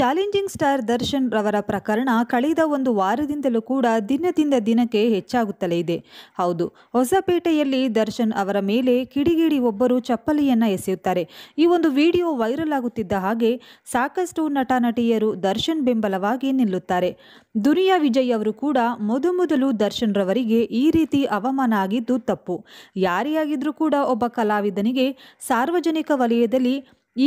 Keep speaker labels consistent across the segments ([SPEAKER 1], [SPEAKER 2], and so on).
[SPEAKER 1] challenging star Darshan ರವರ ಪ್ರಕರಣ ಕಳೆದ ಒಂದು ವಾರದಿಂದಲೂ ಕೂಡ ದಿನದಿಂದ ದಿನಕ್ಕೆ ಹೆಚ್ಚಾಗುತ್ತಲೇ ಇದೆ ಹೌದು ಹೊಸಪೇಟೆಯಲ್ಲಿ ದರ್ಶನ್ ಅವರ ಮೇಲೆ ಕಿಡಿಗಿಡಿ ಒಬ್ಬರು ಚಪ್ಪಲಿಯನ್ನು ಎಸೆಯುತ್ತಾರೆ ಈ ಒಂದು ವಿಡಿಯೋ ವೈರಲ್ ಆಗುತ್ತಿದ್ದ ಹಾಗೆ ಸಾಕಷ್ಟು ನಟ ನಟಿಯರು ದರ್ಶನ್ ಬೆಂಬಲವಾಗಿ ನಿಲ್ಲುತ್ತಾರೆ ದುನಿಯಾ ವಿಜಯ್ ಅವರು ಕೂಡ ಮೊದಮೊದಲು ದರ್ಶನ್ ರವರಿಗೆ ಈ ರೀತಿ ಅವಮಾನ ಆಗಿದ್ದು ತಪ್ಪು ಯಾರೇ ಆಗಿದ್ರೂ ಕೂಡ ಒಬ್ಬ ಕಲಾವಿದನಿಗೆ ಸಾರ್ವಜನಿಕ ವಲಯದಲ್ಲಿ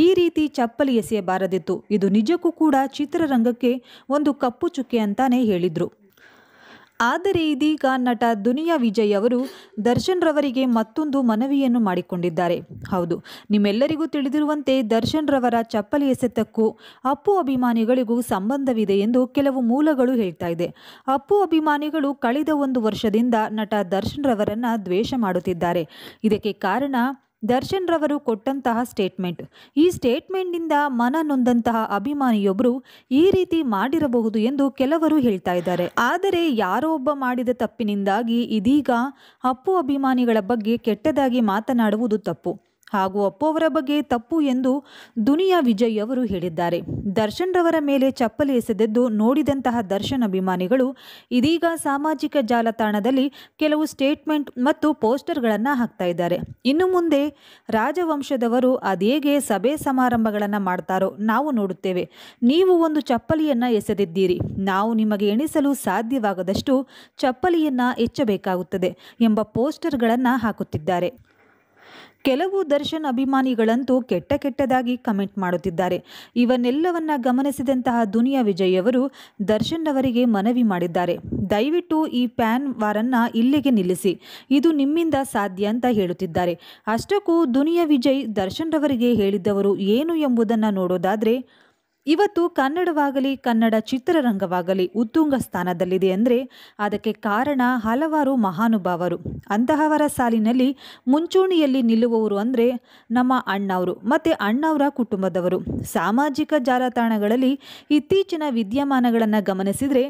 [SPEAKER 1] ಈ ರೀತಿ ಚಪ್ಪಲಿ ಎಸೆಯಬಾರದಿತ್ತು ಇದು ನಿಜಕ್ಕೂ ಕೂಡ ಚಿತ್ರರಂಗಕ್ಕೆ ಒಂದು ಕಪ್ಪು ಚುಕ್ಕೆ ಅಂತಾನೆ ಹೇಳಿದರು ಆದರೆ ಇದೀಗ ನಟ ದುನಿಯಾ ವಿಜಯ್ ಅವರು ದರ್ಶನ್ ರವರಿಗೆ ಮತ್ತೊಂದು ಮನವಿಯನ್ನು ಮಾಡಿಕೊಂಡಿದ್ದಾರೆ ಹೌದು ನಿಮ್ಮೆಲ್ಲರಿಗೂ ತಿಳಿದಿರುವಂತೆ ದರ್ಶನ್ ರವರ ಚಪ್ಪಲಿ ಎಸೆತಕ್ಕೂ ಅಪ್ಪು ಅಭಿಮಾನಿಗಳಿಗೂ ಸಂಬಂಧವಿದೆ ಎಂದು ಕೆಲವು ಮೂಲಗಳು ಹೇಳ್ತಾ ಇದೆ ಅಪ್ಪು ಅಭಿಮಾನಿಗಳು ಕಳೆದ ಒಂದು ವರ್ಷದಿಂದ ನಟ ದರ್ಶನ್ ರವರನ್ನು ದ್ವೇಷ ಮಾಡುತ್ತಿದ್ದಾರೆ ಇದಕ್ಕೆ ಕಾರಣ ದರ್ಶನ್ ರವರು ಕೊಟ್ಟಂತಹ ಸ್ಟೇಟ್ಮೆಂಟ್ ಈ ಸ್ಟೇಟ್ಮೆಂಟ್ನಿಂದ ಮನ ನೊಂದಂತಹ ಅಭಿಮಾನಿಯೊಬ್ಬರು ಈ ರೀತಿ ಮಾಡಿರಬಹುದು ಎಂದು ಕೆಲವರು ಹೇಳ್ತಾ ಇದ್ದಾರೆ ಆದರೆ ಯಾರೋ ಒಬ್ಬ ಮಾಡಿದ ತಪ್ಪಿನಿಂದಾಗಿ ಇದೀಗ ಅಪ್ಪು ಅಭಿಮಾನಿಗಳ ಬಗ್ಗೆ ಕೆಟ್ಟದಾಗಿ ಮಾತನಾಡುವುದು ತಪ್ಪು ಹಾಗೂ ಅಪ್ಪವರ ಬಗ್ಗೆ ತಪ್ಪು ಎಂದು ದುನಿಯಾ ವಿಜಯ್ ಅವರು ಹೇಳಿದ್ದಾರೆ ದರ್ಶನ್ ರವರ ಮೇಲೆ ಚಪ್ಪಲಿ ಎಸೆದದ್ದು ನೋಡಿದಂತಹ ದರ್ಶನ್ ಅಭಿಮಾನಿಗಳು ಇದೀಗ ಸಾಮಾಜಿಕ ಜಾಲತಾಣದಲ್ಲಿ ಕೆಲವು ಸ್ಟೇಟ್ಮೆಂಟ್ ಮತ್ತು ಪೋಸ್ಟರ್ಗಳನ್ನು ಹಾಕ್ತಾ ಇದ್ದಾರೆ ಇನ್ನು ಮುಂದೆ ರಾಜವಂಶದವರು ಅದೇಗೆ ಸಭೆ ಸಮಾರಂಭಗಳನ್ನು ಮಾಡ್ತಾರೋ ನಾವು ನೋಡುತ್ತೇವೆ ನೀವು ಒಂದು ಚಪ್ಪಲಿಯನ್ನು ಎಸೆದಿದ್ದೀರಿ ನಾವು ನಿಮಗೆ ಎಣಿಸಲು ಸಾಧ್ಯವಾಗದಷ್ಟು ಚಪ್ಪಲಿಯನ್ನು ಎಚ್ಚಬೇಕಾಗುತ್ತದೆ ಎಂಬ ಪೋಸ್ಟರ್ಗಳನ್ನು ಹಾಕುತ್ತಿದ್ದಾರೆ ಕೆಲವು ದರ್ಶನ್ ಅಭಿಮಾನಿಗಳಂತೂ ಕೆಟ್ಟ ಕೆಟ್ಟದಾಗಿ ಕಮೆಂಟ್ ಮಾಡುತ್ತಿದ್ದಾರೆ ಇವನ್ನೆಲ್ಲವನ್ನ ಗಮನಿಸಿದಂತಹ ದುನಿಯಾ ವಿಜಯ್ ಅವರು ದರ್ಶನ್ ಅವರಿಗೆ ಮನವಿ ಮಾಡಿದ್ದಾರೆ ದಯವಿಟ್ಟು ಈ ಪ್ಯಾನ್ ವಾರನ್ನು ಇಲ್ಲಿಗೆ ನಿಲ್ಲಿಸಿ ಇದು ನಿಮ್ಮಿಂದ ಸಾಧ್ಯ ಅಂತ ಹೇಳುತ್ತಿದ್ದಾರೆ ಅಷ್ಟಕ್ಕೂ ದುನಿಯಾ ವಿಜಯ್ ದರ್ಶನ್ ರವರಿಗೆ ಹೇಳಿದ್ದವರು ಏನು ಎಂಬುದನ್ನು ನೋಡೋದಾದರೆ ಇವತ್ತು ಕನ್ನಡವಾಗಲಿ ಕನ್ನಡ ಚಿತ್ರರಂಗವಾಗಲಿ ಉತ್ತುಂಗ ಸ್ಥಾನದಲ್ಲಿದೆ ಅಂದರೆ ಅದಕ್ಕೆ ಕಾರಣ ಹಲವಾರು ಮಹಾನುಭಾವರು ಅಂತಹವರ ಸಾಲಿನಲ್ಲಿ ಮುಂಚೂಣಿಯಲ್ಲಿ ನಿಲ್ಲುವವರು ಅಂದರೆ ನಮ್ಮ ಅಣ್ಣವರು ಮತ್ತು ಅಣ್ಣವರ ಕುಟುಂಬದವರು ಸಾಮಾಜಿಕ ಜಾಲತಾಣಗಳಲ್ಲಿ ಇತ್ತೀಚಿನ ವಿದ್ಯಮಾನಗಳನ್ನು ಗಮನಿಸಿದರೆ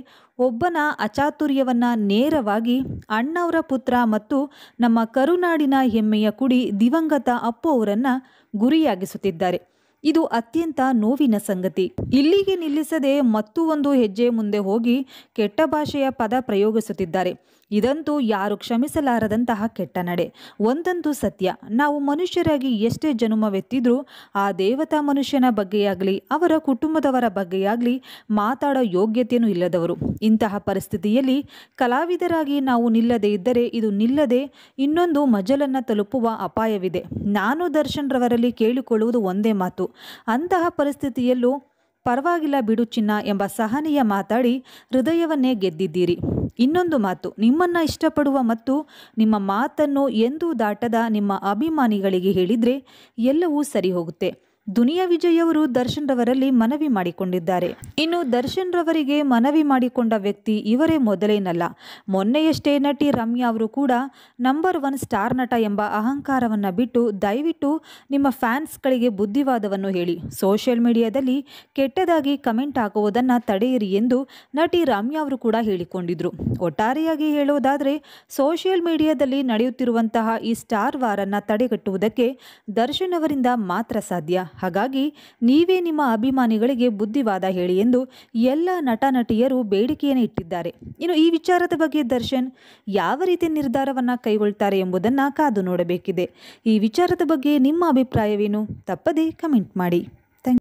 [SPEAKER 1] ಒಬ್ಬನ ಅಚಾತುರ್ಯವನ್ನು ನೇರವಾಗಿ ಅಣ್ಣವರ ಪುತ್ರ ಮತ್ತು ನಮ್ಮ ಕರುನಾಡಿನ ಹೆಮ್ಮೆಯ ಕುಡಿ ದಿವಂಗತ ಅಪ್ಪು ಅವರನ್ನು ಗುರಿಯಾಗಿಸುತ್ತಿದ್ದಾರೆ ಇದು ಅತ್ಯಂತ ನೋವಿನ ಸಂಗತಿ ಇಲ್ಲಿಗೆ ನಿಲ್ಲಿಸದೆ ಮತ್ತೂ ಒಂದು ಹೆಜ್ಜೆ ಮುಂದೆ ಹೋಗಿ ಕೆಟ್ಟ ಭಾಷೆಯ ಪದ ಪ್ರಯೋಗಿಸುತ್ತಿದ್ದಾರೆ ಇದಂತೂ ಯಾರು ಕ್ಷಮಿಸಲಾರದಂತಹ ಕೆಟ್ಟ ನಡೆ ಒಂದಂತೂ ಸತ್ಯ ನಾವು ಮನುಷ್ಯರಾಗಿ ಎಷ್ಟೇ ಜನುಮವೆತ್ತಿದ್ರೂ ಆ ದೇವತಾ ಮನುಷ್ಯನ ಬಗ್ಗೆಯಾಗಲಿ ಅವರ ಕುಟುಂಬದವರ ಬಗ್ಗೆಯಾಗಲಿ ಮಾತಾಡೋ ಯೋಗ್ಯತೆಯೂ ಇಲ್ಲದವರು ಇಂತಹ ಪರಿಸ್ಥಿತಿಯಲ್ಲಿ ಕಲಾವಿದರಾಗಿ ನಾವು ನಿಲ್ಲದೆ ಇದ್ದರೆ ಇದು ನಿಲ್ಲದೆ ಇನ್ನೊಂದು ಮಜಲನ್ನು ತಲುಪುವ ಅಪಾಯವಿದೆ ನಾನು ದರ್ಶನ್ರವರಲ್ಲಿ ಕೇಳಿಕೊಳ್ಳುವುದು ಒಂದೇ ಮಾತು ಅಂತಹ ಪರಿಸ್ಥಿತಿಯಲ್ಲೂ ಪರವಾಗಿಲ್ಲ ಬಿಡು ಚಿನ್ನ ಎಂಬ ಸಹನೀಯ ಮಾತಾಡಿ ಹೃದಯವನ್ನೇ ಗೆದ್ದಿದ್ದೀರಿ ಇನ್ನೊಂದು ಮಾತು ನಿಮ್ಮನ್ನು ಇಷ್ಟಪಡುವ ಮತ್ತು ನಿಮ್ಮ ಮಾತನ್ನು ಎಂದು ದಾಟದ ನಿಮ್ಮ ಅಭಿಮಾನಿಗಳಿಗೆ ಹೇಳಿದರೆ ಎಲ್ಲವೂ ಸರಿ ಹೋಗುತ್ತೆ ದುನಿಯಾ ವಿಜಯ್ ಅವರು ದರ್ಶನ್ ರವರಲ್ಲಿ ಮನವಿ ಮಾಡಿಕೊಂಡಿದ್ದಾರೆ ಇನ್ನು ದರ್ಶನ್ ರವರಿಗೆ ಮನವಿ ಮಾಡಿಕೊಂಡ ವ್ಯಕ್ತಿ ಇವರೇ ಮೊದಲೇನಲ್ಲ ಮೊನ್ನೆಯಷ್ಟೇ ನಟಿ ರಮ್ಯಾ ಅವರು ಕೂಡ ನಂಬರ್ ಒನ್ ಸ್ಟಾರ್ ನಟ ಎಂಬ ಅಹಂಕಾರವನ್ನು ಬಿಟ್ಟು ದಯವಿಟ್ಟು ನಿಮ್ಮ ಫ್ಯಾನ್ಸ್ಗಳಿಗೆ ಬುದ್ಧಿವಾದವನ್ನು ಹೇಳಿ ಸೋಷಿಯಲ್ ಮೀಡಿಯಾದಲ್ಲಿ ಕೆಟ್ಟದಾಗಿ ಕಮೆಂಟ್ ಹಾಕುವುದನ್ನು ತಡೆಯಿರಿ ಎಂದು ನಟಿ ರಮ್ಯಾ ಅವರು ಕೂಡ ಹೇಳಿಕೊಂಡಿದ್ರು ಒಟ್ಟಾರೆಯಾಗಿ ಹೇಳುವುದಾದರೆ ಸೋಷಿಯಲ್ ಮೀಡಿಯಾದಲ್ಲಿ ನಡೆಯುತ್ತಿರುವಂತಹ ಈ ಸ್ಟಾರ್ ವಾರನ್ನು ತಡೆಗಟ್ಟುವುದಕ್ಕೆ ದರ್ಶನ್ ಅವರಿಂದ ಮಾತ್ರ ಸಾಧ್ಯ ಹಾಗಾಗಿ ನೀವೇ ನಿಮ್ಮ ಅಭಿಮಾನಿಗಳಿಗೆ ಬುದ್ಧಿವಾದ ಹೇಳಿ ಎಂದು ಎಲ್ಲ ನಟ ನಟಿಯರು ಬೇಡಿಕೆಯನ್ನು ಇಟ್ಟಿದ್ದಾರೆ ಇನ್ನು ಈ ವಿಚಾರದ ಬಗ್ಗೆ ದರ್ಶನ್ ಯಾವ ರೀತಿ ನಿರ್ಧಾರವನ್ನು ಕೈಗೊಳ್ತಾರೆ ಎಂಬುದನ್ನು ಕಾದು ನೋಡಬೇಕಿದೆ ಈ ವಿಚಾರದ ಬಗ್ಗೆ ನಿಮ್ಮ ಅಭಿಪ್ರಾಯವೇನು ತಪ್ಪದೇ ಕಮೆಂಟ್ ಮಾಡಿ